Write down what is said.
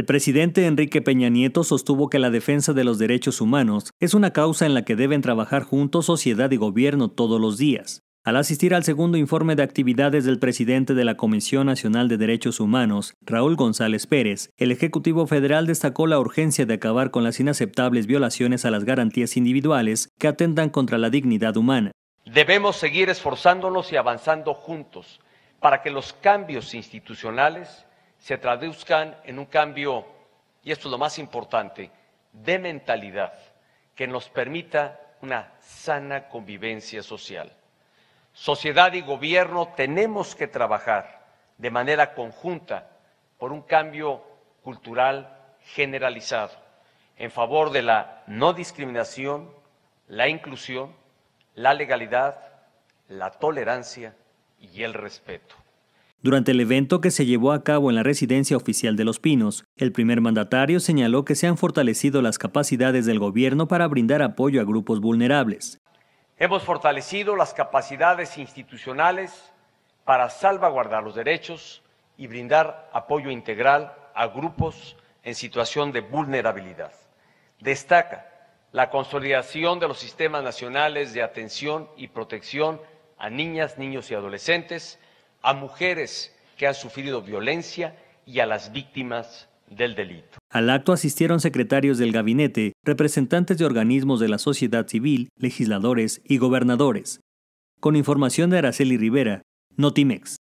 El presidente Enrique Peña Nieto sostuvo que la defensa de los derechos humanos es una causa en la que deben trabajar juntos sociedad y gobierno todos los días. Al asistir al segundo informe de actividades del presidente de la Comisión Nacional de Derechos Humanos, Raúl González Pérez, el Ejecutivo Federal destacó la urgencia de acabar con las inaceptables violaciones a las garantías individuales que atentan contra la dignidad humana. Debemos seguir esforzándonos y avanzando juntos para que los cambios institucionales se traduzcan en un cambio, y esto es lo más importante, de mentalidad, que nos permita una sana convivencia social. Sociedad y gobierno tenemos que trabajar de manera conjunta por un cambio cultural generalizado en favor de la no discriminación, la inclusión, la legalidad, la tolerancia y el respeto. Durante el evento que se llevó a cabo en la residencia oficial de Los Pinos, el primer mandatario señaló que se han fortalecido las capacidades del gobierno para brindar apoyo a grupos vulnerables. Hemos fortalecido las capacidades institucionales para salvaguardar los derechos y brindar apoyo integral a grupos en situación de vulnerabilidad. Destaca la consolidación de los sistemas nacionales de atención y protección a niñas, niños y adolescentes, a mujeres que han sufrido violencia y a las víctimas del delito. Al acto asistieron secretarios del gabinete, representantes de organismos de la sociedad civil, legisladores y gobernadores. Con información de Araceli Rivera, Notimex.